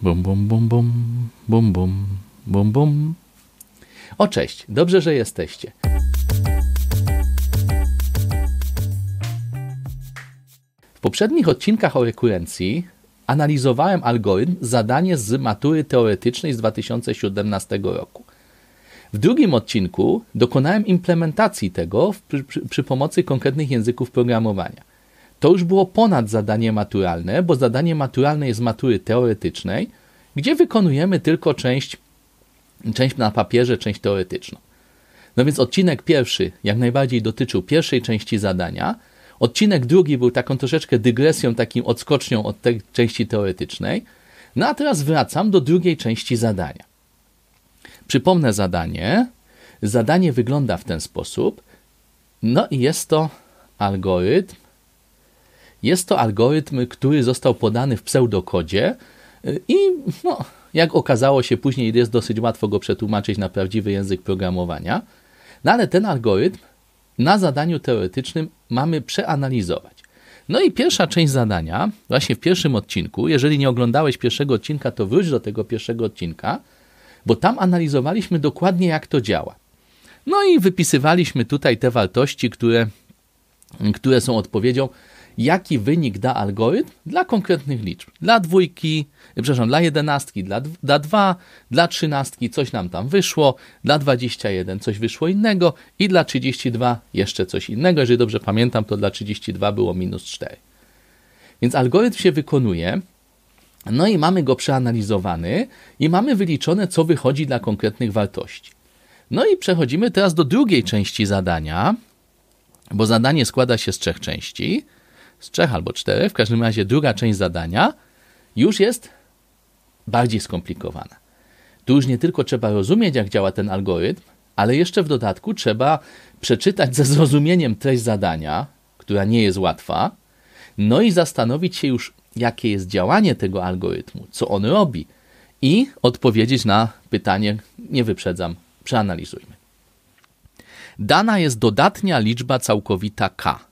Bum, bum, bum, bum, bum, bum, bum, bum. O, cześć. Dobrze, że jesteście. W poprzednich odcinkach o rekurencji analizowałem algorytm zadanie z matury teoretycznej z 2017 roku. W drugim odcinku dokonałem implementacji tego przy, przy pomocy konkretnych języków programowania to już było ponad zadanie maturalne, bo zadanie maturalne jest matury teoretycznej, gdzie wykonujemy tylko część, część na papierze, część teoretyczną. No więc odcinek pierwszy jak najbardziej dotyczył pierwszej części zadania, odcinek drugi był taką troszeczkę dygresją, takim odskocznią od tej części teoretycznej, no a teraz wracam do drugiej części zadania. Przypomnę zadanie. Zadanie wygląda w ten sposób. No i jest to algorytm jest to algorytm, który został podany w pseudokodzie y, i no, jak okazało się później jest dosyć łatwo go przetłumaczyć na prawdziwy język programowania. No ale ten algorytm na zadaniu teoretycznym mamy przeanalizować. No i pierwsza część zadania, właśnie w pierwszym odcinku, jeżeli nie oglądałeś pierwszego odcinka, to wróć do tego pierwszego odcinka, bo tam analizowaliśmy dokładnie jak to działa. No i wypisywaliśmy tutaj te wartości, które, które są odpowiedzią jaki wynik da algorytm dla konkretnych liczb. Dla dwójki, przepraszam, dla jedenastki, dla, dla dwa, dla trzynastki coś nam tam wyszło, dla 21 coś wyszło innego i dla 32 jeszcze coś innego. Jeżeli dobrze pamiętam, to dla 32 było minus 4. Więc algorytm się wykonuje, no i mamy go przeanalizowany i mamy wyliczone, co wychodzi dla konkretnych wartości. No i przechodzimy teraz do drugiej części zadania, bo zadanie składa się z trzech części z trzech albo czterech, w każdym razie druga część zadania już jest bardziej skomplikowana. Tu już nie tylko trzeba rozumieć, jak działa ten algorytm, ale jeszcze w dodatku trzeba przeczytać ze zrozumieniem treść zadania, która nie jest łatwa, no i zastanowić się już, jakie jest działanie tego algorytmu, co on robi, i odpowiedzieć na pytanie, nie wyprzedzam, przeanalizujmy. Dana jest dodatnia liczba całkowita k.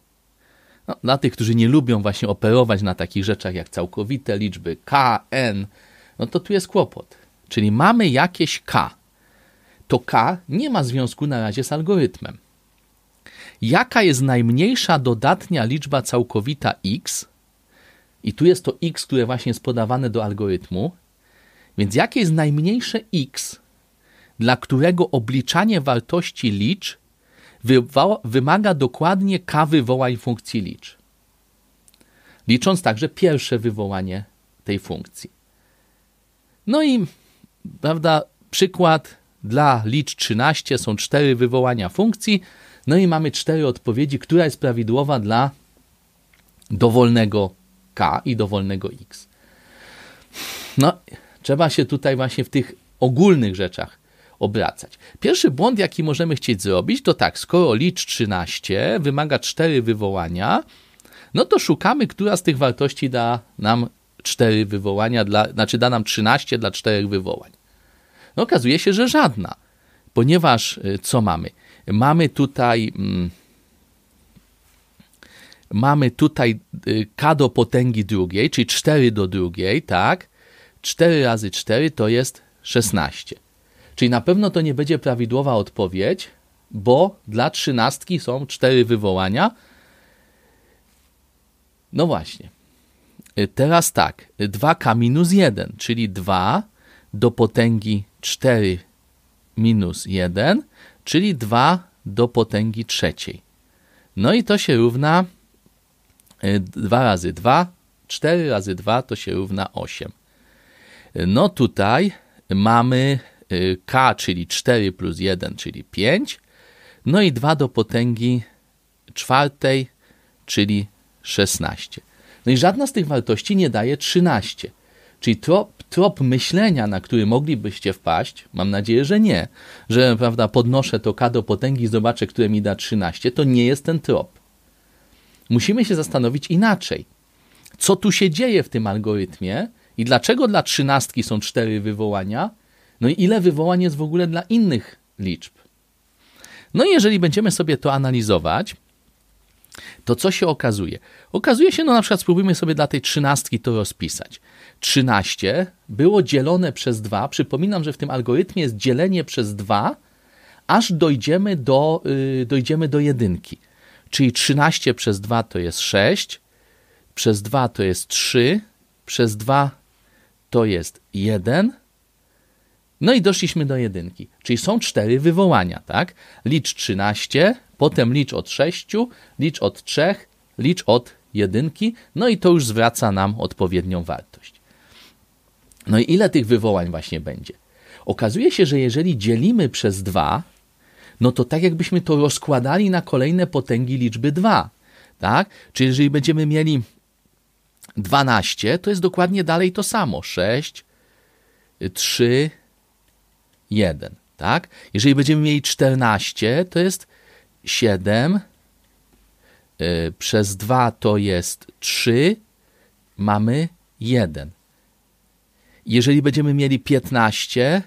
No, dla tych, którzy nie lubią właśnie operować na takich rzeczach jak całkowite liczby K, N, no to tu jest kłopot. Czyli mamy jakieś K. To K nie ma związku na razie z algorytmem. Jaka jest najmniejsza dodatnia liczba całkowita X? I tu jest to X, które właśnie jest podawane do algorytmu. Więc jakie jest najmniejsze X, dla którego obliczanie wartości licz wymaga dokładnie k wywołań funkcji licz, licząc także pierwsze wywołanie tej funkcji. No i prawda, przykład dla licz 13 są cztery wywołania funkcji, no i mamy cztery odpowiedzi, która jest prawidłowa dla dowolnego k i dowolnego x. No, trzeba się tutaj właśnie w tych ogólnych rzeczach obracać. Pierwszy błąd, jaki możemy chcieć zrobić, to tak, skoro licz 13 wymaga 4 wywołania, no to szukamy, która z tych wartości da nam 4 wywołania, dla, znaczy da nam 13 dla 4 wywołań. No okazuje się, że żadna, ponieważ y, co mamy? Mamy tutaj... Mm, mamy tutaj y, k do potęgi drugiej, czyli 4 do drugiej, tak? 4 razy 4 to jest 16. Czyli na pewno to nie będzie prawidłowa odpowiedź, bo dla trzynastki są cztery wywołania. No właśnie. Y, teraz tak, 2k minus 1, czyli 2 do potęgi 4 minus 1, czyli 2 do potęgi trzeciej. No i to się równa 2 y, razy 2, 4 razy 2 to się równa 8. No tutaj mamy k, czyli 4 plus 1, czyli 5, no i 2 do potęgi czwartej, czyli 16. No i żadna z tych wartości nie daje 13. Czyli trop, trop myślenia, na który moglibyście wpaść, mam nadzieję, że nie, że prawda, podnoszę to k do potęgi i zobaczę, które mi da 13, to nie jest ten trop. Musimy się zastanowić inaczej. Co tu się dzieje w tym algorytmie i dlaczego dla trzynastki są cztery wywołania, no i ile wywołań jest w ogóle dla innych liczb? No i jeżeli będziemy sobie to analizować, to co się okazuje? Okazuje się, no na przykład spróbujmy sobie dla tej trzynastki to rozpisać. 13 było dzielone przez 2. Przypominam, że w tym algorytmie jest dzielenie przez 2, aż dojdziemy do, yy, dojdziemy do jedynki. Czyli 13 przez 2 to jest 6, przez 2 to jest 3, przez 2 to jest 1, no i doszliśmy do jedynki, czyli są cztery wywołania, tak? Licz 13, potem licz od 6, licz od 3, licz od jedynki, no i to już zwraca nam odpowiednią wartość. No i ile tych wywołań właśnie będzie? Okazuje się, że jeżeli dzielimy przez 2, no to tak jakbyśmy to rozkładali na kolejne potęgi liczby 2, tak? Czyli jeżeli będziemy mieli 12, to jest dokładnie dalej to samo, 6, 3, 1, tak? Jeżeli będziemy mieli 14, to jest 7 y, przez 2 to jest 3, mamy 1. Jeżeli będziemy mieli 15,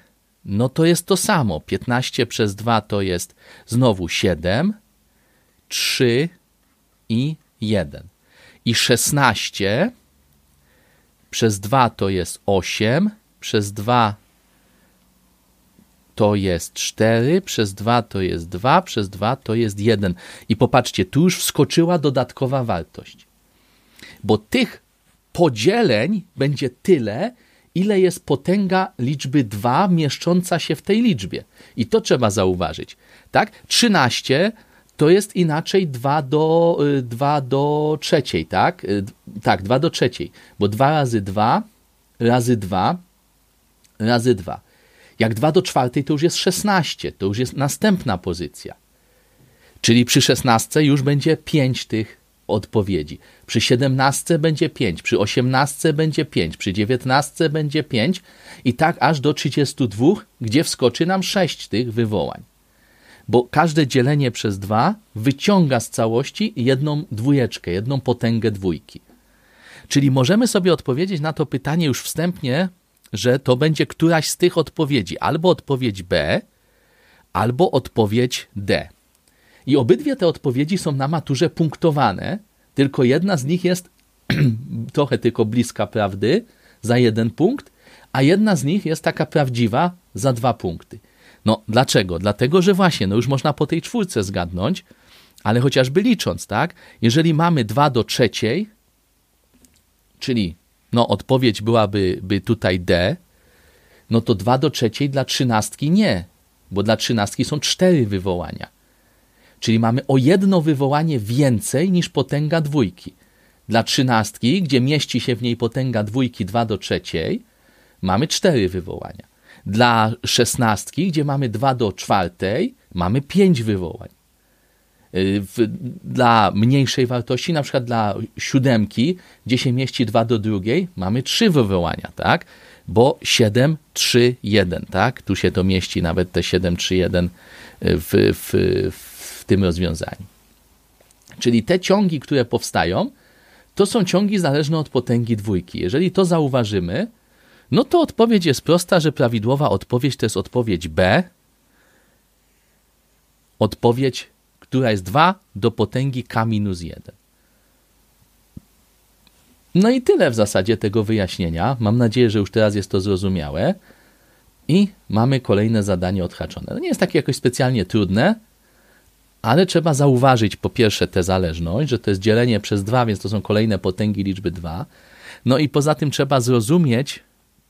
no to jest to samo. 15 przez 2 to jest znowu 7, 3 i 1. I 16 przez 2 to jest 8, przez 2 to jest 4, przez 2 to jest 2, przez 2 to jest 1. I popatrzcie, tu już wskoczyła dodatkowa wartość. Bo tych podzieleń będzie tyle, ile jest potęga liczby 2 mieszcząca się w tej liczbie. I to trzeba zauważyć. Tak? 13 to jest inaczej 2 do, 2 y, do trzeciej, tak? Y, tak, 2 do trzeciej, bo 2 razy 2 razy 2 razy 2 jak 2 do 4 to już jest 16, to już jest następna pozycja. Czyli przy 16 już będzie 5 tych odpowiedzi. Przy 17 będzie 5, przy 18 będzie 5, przy 19 będzie 5 i tak aż do 32, gdzie wskoczy nam 6 tych wywołań. Bo każde dzielenie przez 2 wyciąga z całości jedną dwójeczkę, jedną potęgę dwójki. Czyli możemy sobie odpowiedzieć na to pytanie już wstępnie, że to będzie któraś z tych odpowiedzi, albo odpowiedź B, albo odpowiedź D. I obydwie te odpowiedzi są na maturze punktowane, tylko jedna z nich jest trochę tylko bliska prawdy za jeden punkt, a jedna z nich jest taka prawdziwa za dwa punkty. No dlaczego? Dlatego, że właśnie, no już można po tej czwórce zgadnąć, ale chociażby licząc, tak? Jeżeli mamy 2 do trzeciej, czyli no odpowiedź byłaby by tutaj D, no to 2 do trzeciej dla trzynastki nie, bo dla trzynastki są cztery wywołania. Czyli mamy o jedno wywołanie więcej niż potęga dwójki. Dla trzynastki, gdzie mieści się w niej potęga dwójki 2 do trzeciej, mamy cztery wywołania. Dla szesnastki, gdzie mamy 2 do czwartej, mamy pięć wywołań. Y, w, dla mniejszej wartości, na przykład dla siódemki, gdzie się mieści 2 do drugiej, mamy 3 wywołania, tak? Bo 7, 3, 1, tak? Tu się to mieści nawet te 7, 3, 1 w, w, w tym rozwiązaniu. Czyli te ciągi, które powstają, to są ciągi zależne od potęgi dwójki. Jeżeli to zauważymy, no to odpowiedź jest prosta, że prawidłowa odpowiedź to jest odpowiedź B. Odpowiedź która jest 2 do potęgi k minus 1. No i tyle w zasadzie tego wyjaśnienia. Mam nadzieję, że już teraz jest to zrozumiałe. I mamy kolejne zadanie odhaczone. No nie jest takie jakoś specjalnie trudne, ale trzeba zauważyć po pierwsze tę zależność, że to jest dzielenie przez 2, więc to są kolejne potęgi liczby 2. No i poza tym trzeba zrozumieć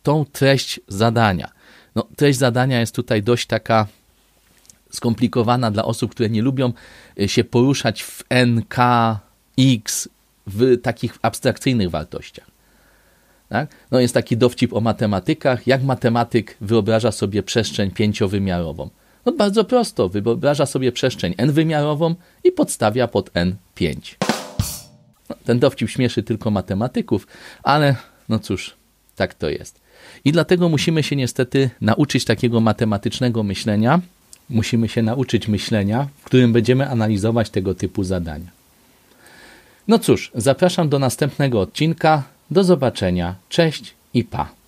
tą treść zadania. No, treść zadania jest tutaj dość taka skomplikowana dla osób, które nie lubią e, się poruszać w NK, X, w takich abstrakcyjnych wartościach. Tak? No jest taki dowcip o matematykach. Jak matematyk wyobraża sobie przestrzeń pięciowymiarową? No bardzo prosto, wyobraża sobie przestrzeń n-wymiarową i podstawia pod n5. No, ten dowcip śmieszy tylko matematyków, ale no cóż, tak to jest. I dlatego musimy się niestety nauczyć takiego matematycznego myślenia, musimy się nauczyć myślenia, w którym będziemy analizować tego typu zadania. No cóż, zapraszam do następnego odcinka. Do zobaczenia. Cześć i pa.